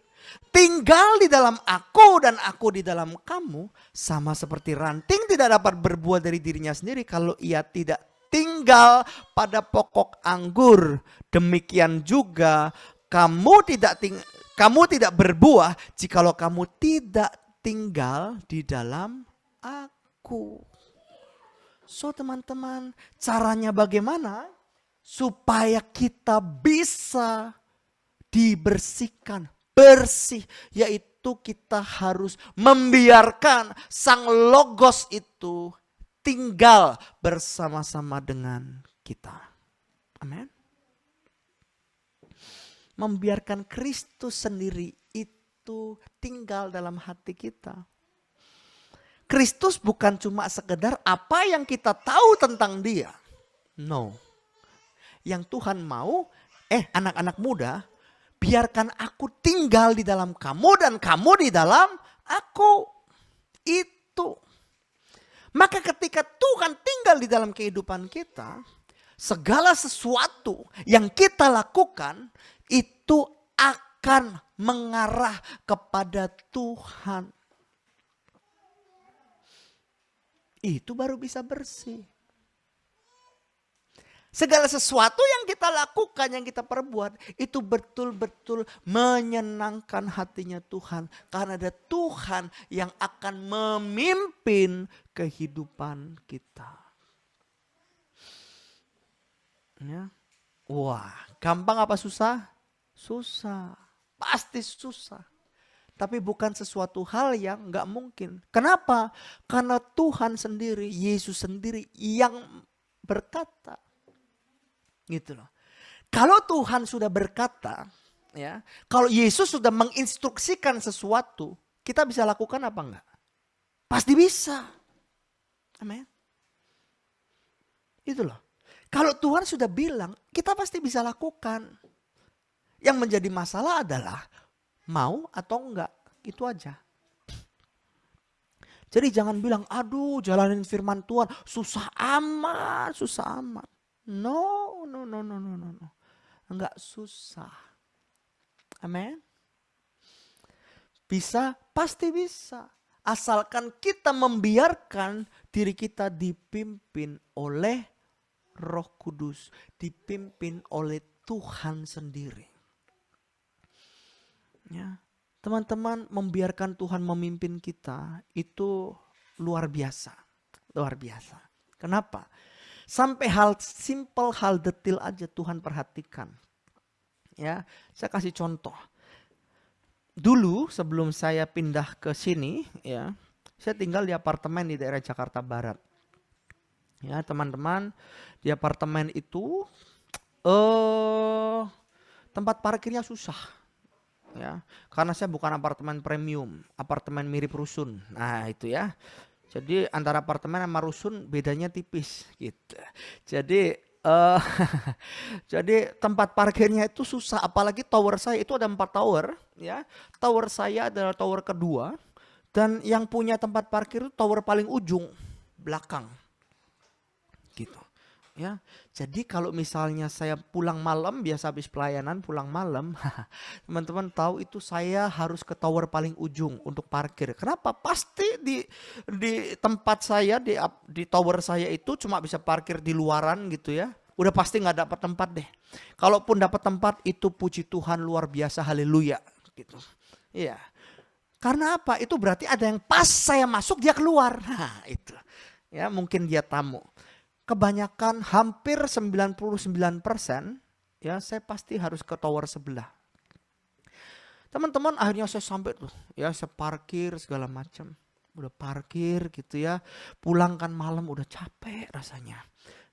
Tinggal di dalam aku dan aku di dalam kamu sama seperti ranting tidak dapat berbuah dari dirinya sendiri kalau ia tidak tinggal pada pokok anggur. Demikian juga kamu tidak ting kamu tidak berbuah jikalau kamu tidak tinggal di dalam aku. So teman-teman, caranya bagaimana supaya kita bisa dibersihkan, bersih, yaitu kita harus membiarkan Sang Logos itu tinggal bersama-sama dengan kita. Amin. Membiarkan Kristus sendiri itu tinggal dalam hati kita. Kristus bukan cuma sekedar apa yang kita tahu tentang dia. No yang Tuhan mau, eh anak-anak muda, biarkan aku tinggal di dalam kamu dan kamu di dalam aku. Itu. Maka ketika Tuhan tinggal di dalam kehidupan kita, segala sesuatu yang kita lakukan itu akan mengarah kepada Tuhan. Itu baru bisa bersih. Segala sesuatu yang kita lakukan, yang kita perbuat, itu betul-betul menyenangkan hatinya Tuhan. Karena ada Tuhan yang akan memimpin kehidupan kita. Ya. Wah, gampang apa susah? Susah. Pasti susah. Tapi bukan sesuatu hal yang nggak mungkin. Kenapa? Karena Tuhan sendiri, Yesus sendiri yang berkata, Gitu loh. Kalau Tuhan sudah berkata, ya, kalau Yesus sudah menginstruksikan sesuatu, kita bisa lakukan apa enggak? Pasti bisa. Amin. Itu loh. Kalau Tuhan sudah bilang, kita pasti bisa lakukan. Yang menjadi masalah adalah mau atau enggak. Itu aja. Jadi jangan bilang, aduh jalanin firman Tuhan susah amat, susah amat. No, no, no, no, no, no, no. Enggak susah. Amin. Bisa, pasti bisa. Asalkan kita membiarkan diri kita dipimpin oleh Roh Kudus, dipimpin oleh Tuhan sendiri. Ya. Teman-teman, membiarkan Tuhan memimpin kita itu luar biasa. Luar biasa. Kenapa? Sampai hal simple, hal detil aja Tuhan perhatikan. Ya, saya kasih contoh. Dulu sebelum saya pindah ke sini, ya, saya tinggal di apartemen di daerah Jakarta Barat. Ya, teman-teman, di apartemen itu eh uh, tempat parkirnya susah ya karena saya bukan apartemen premium apartemen mirip rusun nah itu ya jadi antara apartemen sama rusun bedanya tipis gitu. Jadi uh, jadi tempat parkirnya itu susah apalagi tower saya itu ada empat tower ya. Tower saya adalah tower kedua dan yang punya tempat parkir itu tower paling ujung belakang. Gitu ya. Jadi kalau misalnya saya pulang malam biasa habis pelayanan pulang malam, teman-teman tahu itu saya harus ke tower paling ujung untuk parkir. Kenapa? Pasti di di tempat saya di di tower saya itu cuma bisa parkir di luaran gitu ya. Udah pasti nggak dapat tempat deh. Kalaupun dapat tempat itu puji Tuhan luar biasa haleluya gitu. Iya. Karena apa? Itu berarti ada yang pas saya masuk dia keluar. Nah, itu. Ya, mungkin dia tamu kebanyakan hampir 99% ya saya pasti harus ke tower sebelah. Teman-teman akhirnya saya sampai tuh ya saya parkir segala macam. Udah parkir gitu ya. Pulang kan malam udah capek rasanya.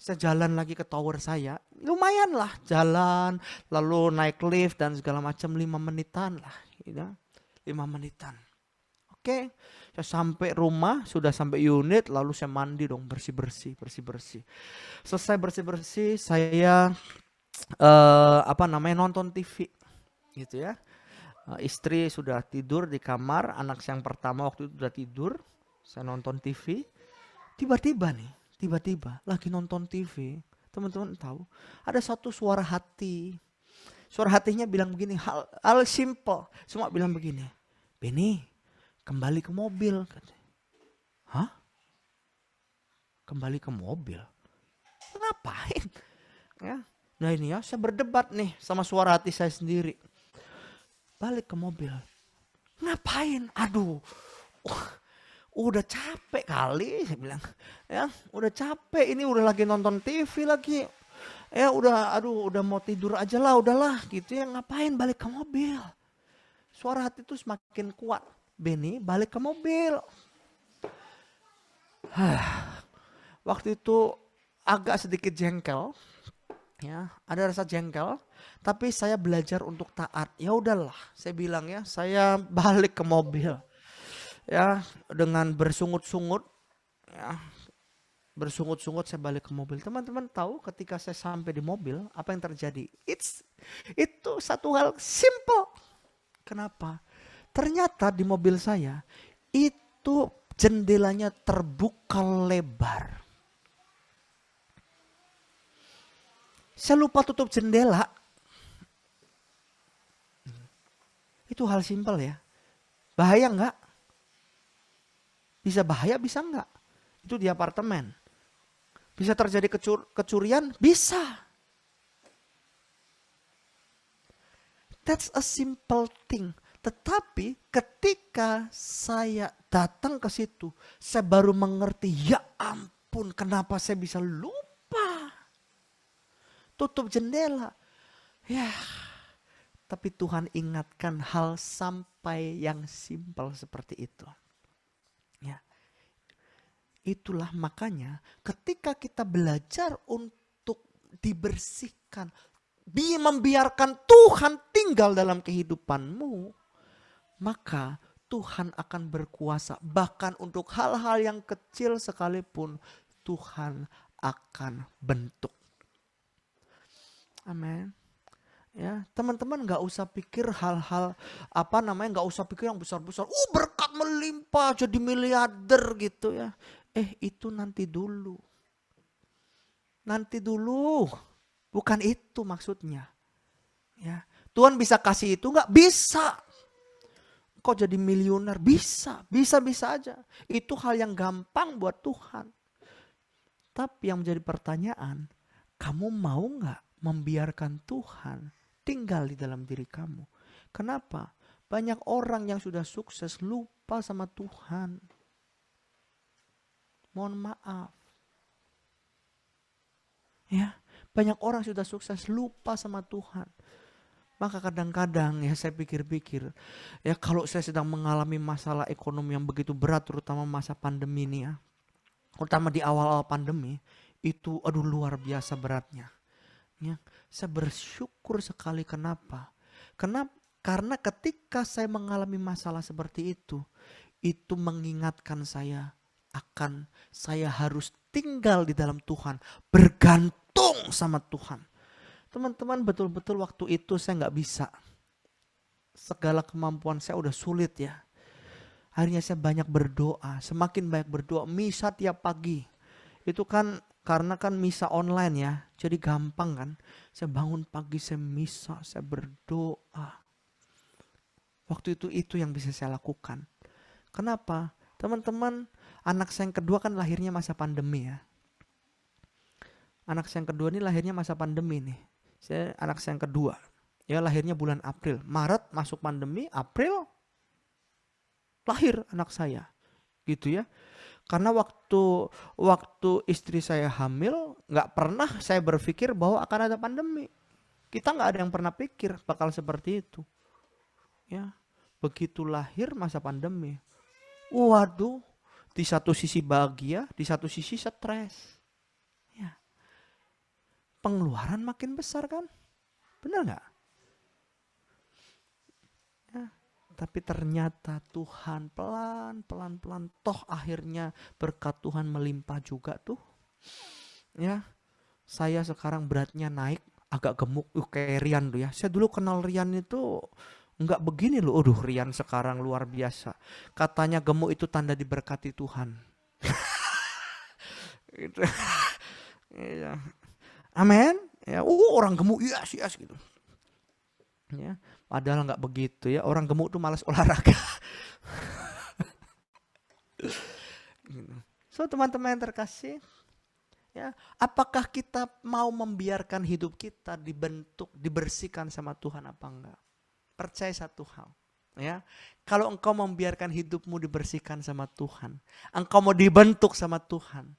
Saya jalan lagi ke tower saya. Lumayan lah jalan lalu naik lift dan segala macam lima menitan lah. Ya. lima menitan pakai. Saya sampai rumah, sudah sampai unit, lalu saya mandi dong, bersih-bersih, bersih-bersih. Selesai bersih-bersih, saya uh, apa namanya nonton TV gitu ya. Uh, istri sudah tidur di kamar, anak saya yang pertama waktu itu sudah tidur. Saya nonton TV. Tiba-tiba nih, tiba-tiba lagi nonton TV, teman-teman tahu ada satu suara hati suara hatinya bilang begini hal hal simple semua bilang begini Benny kembali ke mobil Hah? Kembali ke mobil? Ngapain? Ya. Nah ini ya saya berdebat nih sama suara hati saya sendiri. Balik ke mobil. Ngapain? Aduh. Uh, udah capek kali saya bilang. Ya, udah capek ini udah lagi nonton TV lagi. Ya udah aduh udah mau tidur aja lah udahlah gitu ya ngapain balik ke mobil. Suara hati itu semakin kuat Benny balik ke mobil. Waktu itu agak sedikit jengkel, ya ada rasa jengkel tapi saya belajar untuk taat ya udahlah saya bilang ya saya balik ke mobil ya dengan bersungut-sungut ya bersungut-sungut saya balik ke mobil teman-teman tahu ketika saya sampai di mobil apa yang terjadi it's itu satu hal simple kenapa Ternyata di mobil saya itu jendelanya terbuka lebar. Saya lupa tutup jendela. Itu hal simpel ya. Bahaya nggak? Bisa bahaya, bisa nggak? Itu di apartemen. Bisa terjadi kecur kecurian? Bisa. That's a simple thing. Tetapi ketika saya datang ke situ, saya baru mengerti, ya ampun kenapa saya bisa lupa. Tutup jendela. Ya, tapi Tuhan ingatkan hal sampai yang simpel seperti itu. Ya. Itulah makanya ketika kita belajar untuk dibersihkan, membiarkan Tuhan tinggal dalam kehidupanmu, maka Tuhan akan berkuasa. Bahkan untuk hal-hal yang kecil sekalipun, Tuhan akan bentuk. Amin. Ya, teman-teman nggak usah pikir hal-hal apa namanya nggak usah pikir yang besar-besar. Uh berkat melimpah jadi miliarder gitu ya. Eh itu nanti dulu. Nanti dulu. Bukan itu maksudnya. Ya. Tuhan bisa kasih itu nggak bisa kau jadi miliuner. Bisa, bisa-bisa aja. Itu hal yang gampang buat Tuhan. Tapi yang menjadi pertanyaan, kamu mau nggak membiarkan Tuhan tinggal di dalam diri kamu? Kenapa? Banyak orang yang sudah sukses lupa sama Tuhan. Mohon maaf. Ya, banyak orang sudah sukses lupa sama Tuhan. Maka kadang-kadang ya saya pikir-pikir, ya kalau saya sedang mengalami masalah ekonomi yang begitu berat terutama masa pandemi ini ya. Terutama di awal-awal pandemi, itu aduh luar biasa beratnya. Ya, saya bersyukur sekali kenapa? Kenapa? Karena ketika saya mengalami masalah seperti itu, itu mengingatkan saya akan saya harus tinggal di dalam Tuhan, bergantung sama Tuhan. Teman-teman betul-betul waktu itu saya nggak bisa. Segala kemampuan saya udah sulit ya. Akhirnya saya banyak berdoa, semakin banyak berdoa, misa tiap pagi. Itu kan karena kan misa online ya, jadi gampang kan. Saya bangun pagi, saya misa, saya berdoa. Waktu itu itu yang bisa saya lakukan. Kenapa? Teman-teman, anak saya yang kedua kan lahirnya masa pandemi ya. Anak saya yang kedua ini lahirnya masa pandemi nih saya anak saya yang kedua ya lahirnya bulan April Maret masuk pandemi April lahir anak saya gitu ya karena waktu waktu istri saya hamil nggak pernah saya berpikir bahwa akan ada pandemi kita nggak ada yang pernah pikir bakal seperti itu ya begitu lahir masa pandemi waduh di satu sisi bahagia di satu sisi stres pengeluaran makin besar kan? Benar nggak? Ya, tapi ternyata Tuhan pelan, pelan, pelan, toh akhirnya berkat Tuhan melimpah juga tuh. Ya, saya sekarang beratnya naik, agak gemuk, uh, kayak Rian tuh ya. Saya dulu kenal Rian itu nggak begini loh, aduh Rian sekarang luar biasa. Katanya gemuk itu tanda diberkati Tuhan. gitu. Iya. Amin. Ya, uh, orang gemuk, iya, yes, yes gitu. Ya, padahal nggak begitu ya. Orang gemuk tuh malas olahraga. Gitu. So teman-teman terkasih, ya, apakah kita mau membiarkan hidup kita dibentuk, dibersihkan sama Tuhan apa enggak? Percaya satu hal, ya. Kalau engkau membiarkan hidupmu dibersihkan sama Tuhan, engkau mau dibentuk sama Tuhan,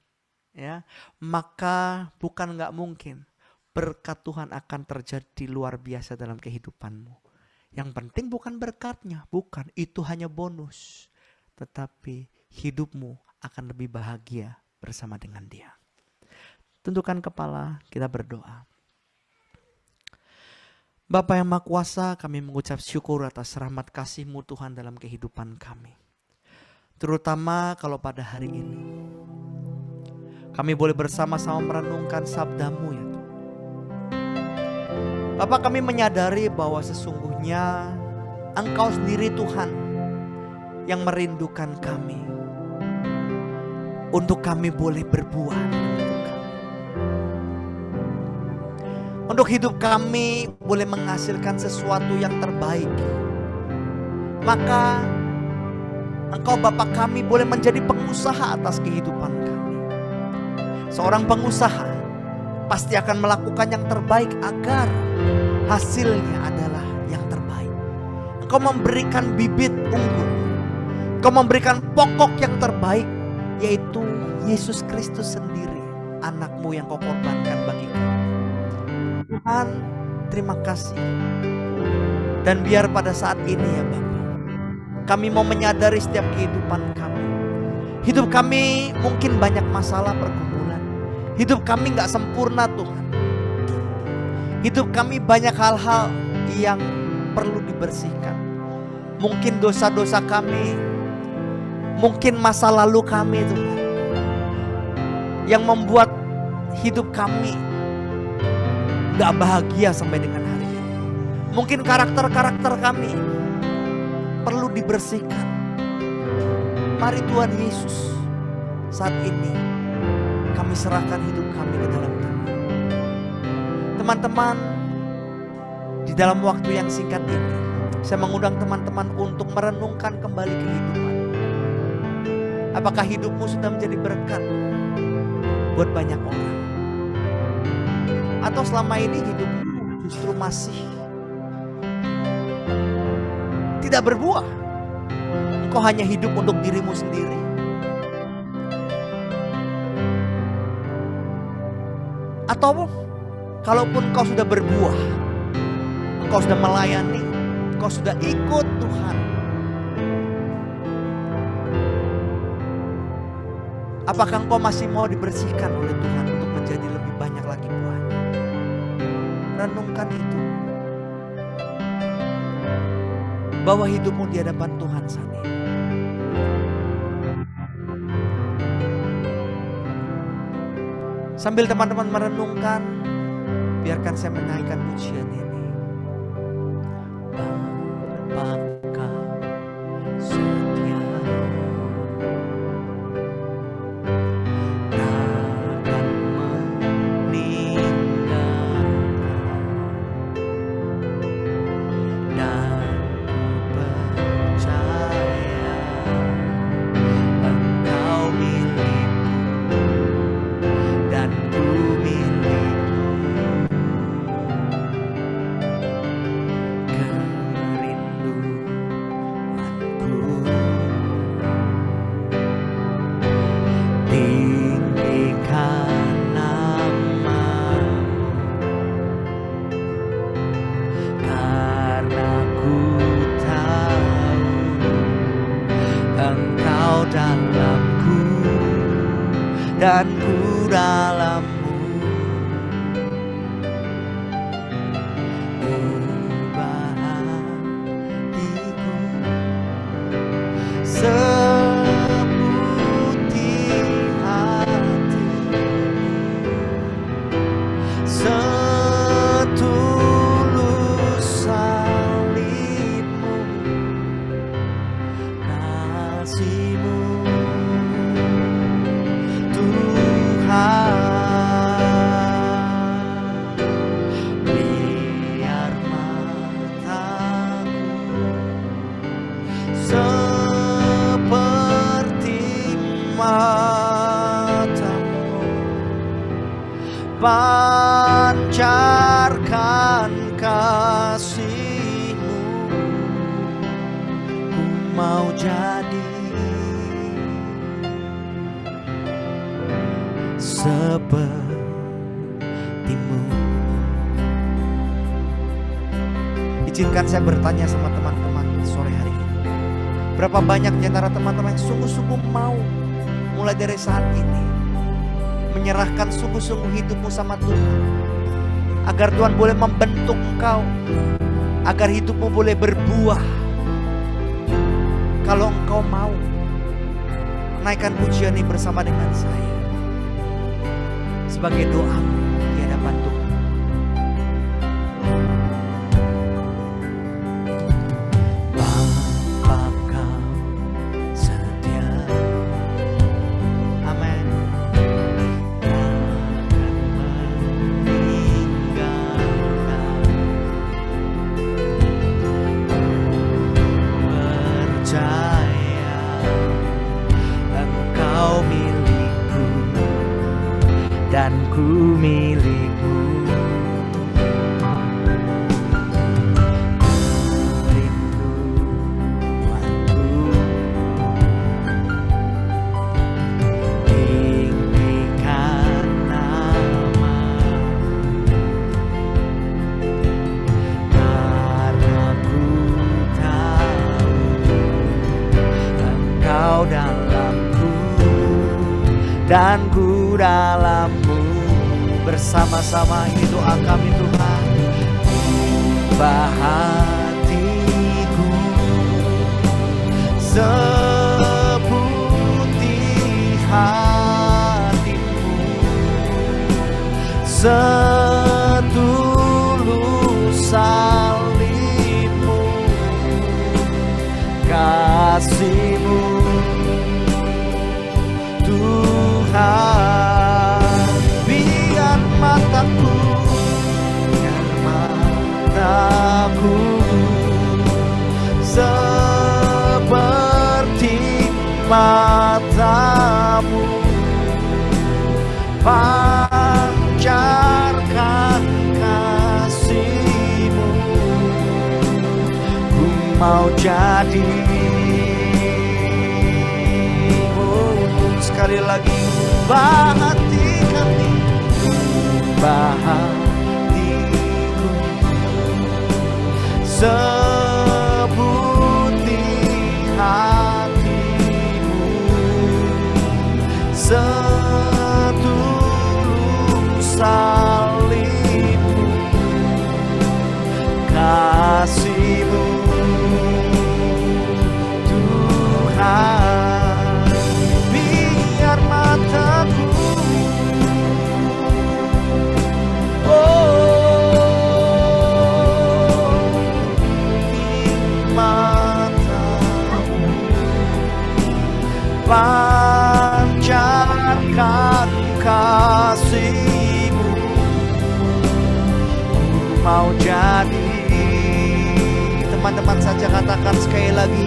ya maka bukan nggak mungkin berkat Tuhan akan terjadi luar biasa dalam kehidupanmu. Yang penting bukan berkatnya, bukan itu hanya bonus, tetapi hidupmu akan lebih bahagia bersama dengan Dia. Tentukan kepala, kita berdoa. Bapa yang Maha Kuasa, kami mengucap syukur atas rahmat kasih-Mu Tuhan dalam kehidupan kami. Terutama kalau pada hari ini, kami boleh bersama-sama merenungkan sabdamu ya Tuhan. Bapak kami menyadari bahwa sesungguhnya Engkau sendiri Tuhan yang merindukan kami. Untuk kami boleh berbuah untuk hidup kami boleh menghasilkan sesuatu yang terbaik. Maka Engkau Bapak kami boleh menjadi pengusaha atas kehidupan kami. Seorang pengusaha pasti akan melakukan yang terbaik agar hasilnya adalah yang terbaik. Engkau memberikan bibit unggul. Engkau memberikan pokok yang terbaik yaitu Yesus Kristus sendiri, anakmu yang kau korbankan bagi kami. Tuhan, terima kasih. Dan biar pada saat ini ya Bapak, kami mau menyadari setiap kehidupan kami. Hidup kami mungkin banyak masalah pergumulan Hidup kami nggak sempurna Tuhan. Hidup kami banyak hal-hal yang perlu dibersihkan. Mungkin dosa-dosa kami, mungkin masa lalu kami Tuhan. Yang membuat hidup kami nggak bahagia sampai dengan hari ini. Mungkin karakter-karakter kami perlu dibersihkan. Mari Tuhan Yesus saat ini kami serahkan hidup kami ke dalam Tuhan. Teman-teman, di dalam waktu yang singkat ini, saya mengundang teman-teman untuk merenungkan kembali kehidupan. Apakah hidupmu sudah menjadi berkat buat banyak orang? Atau selama ini hidupmu justru masih tidak berbuah? Engkau hanya hidup untuk dirimu sendiri Atau kalaupun kau sudah berbuah, kau sudah melayani, kau sudah ikut Tuhan. Apakah engkau masih mau dibersihkan oleh Tuhan untuk menjadi lebih banyak lagi buah? Renungkan itu. Bahwa hidupmu di hadapan Tuhan saat ini. Sambil teman-teman merenungkan, biarkan saya menaikkan pujian ini. sungguh-sungguh hidupmu sama Tuhan. Agar Tuhan boleh membentuk engkau. Agar hidupmu boleh berbuah. Kalau engkau mau, naikkan pujian ini bersama dengan saya. Sebagai doamu. sekali lagi bahati kami hatiku sebuti hatimu setulung kasihmu Tuhan pancarkan kasihmu mau jadi teman-teman saja katakan sekali lagi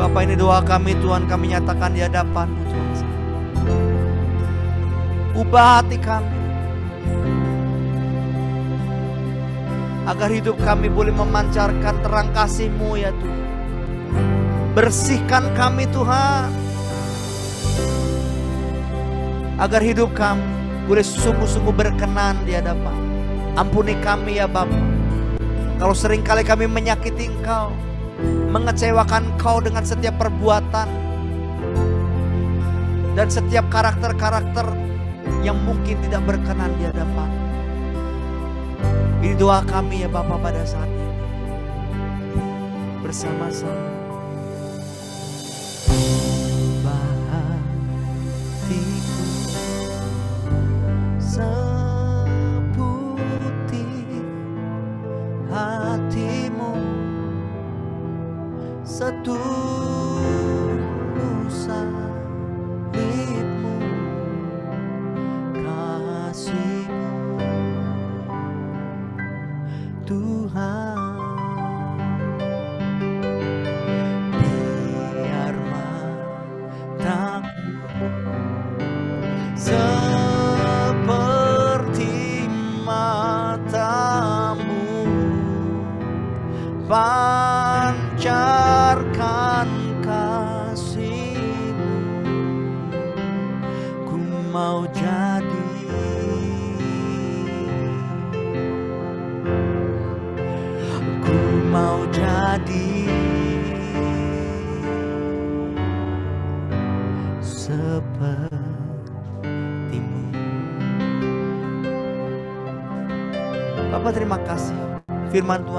Bapak ini doa kami Tuhan kami nyatakan di hadapanmu. Ubah hati kami. Agar hidup kami boleh memancarkan terang kasih-Mu ya Tuhan. Bersihkan kami Tuhan. Agar hidup kami boleh sungguh-sungguh berkenan di hadapan. Ampuni kami ya Bapa. Kalau seringkali kami menyakiti Engkau, mengecewakan Engkau dengan setiap perbuatan, dan setiap karakter-karakter yang mungkin tidak berkenan di hadapan. Ini doa kami ya Bapak pada saat ini. Bersama-sama.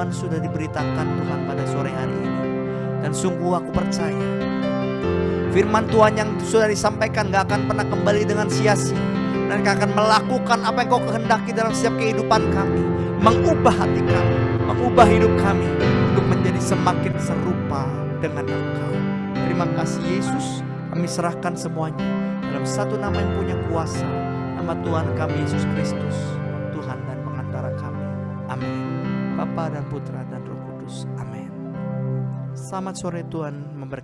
Tuhan sudah diberitakan Tuhan pada sore hari ini. Dan sungguh aku percaya. Firman Tuhan yang sudah disampaikan gak akan pernah kembali dengan sia-sia. Mereka akan melakukan apa yang kau kehendaki dalam setiap kehidupan kami. Mengubah hati kami. Mengubah hidup kami. Untuk menjadi semakin serupa dengan engkau. Terima kasih Yesus. Kami serahkan semuanya dalam satu nama yang punya kuasa. Nama Tuhan kami Yesus Kristus. Bapa dan Putra dan Roh Kudus. Amin. Selamat sore Tuhan memberkati.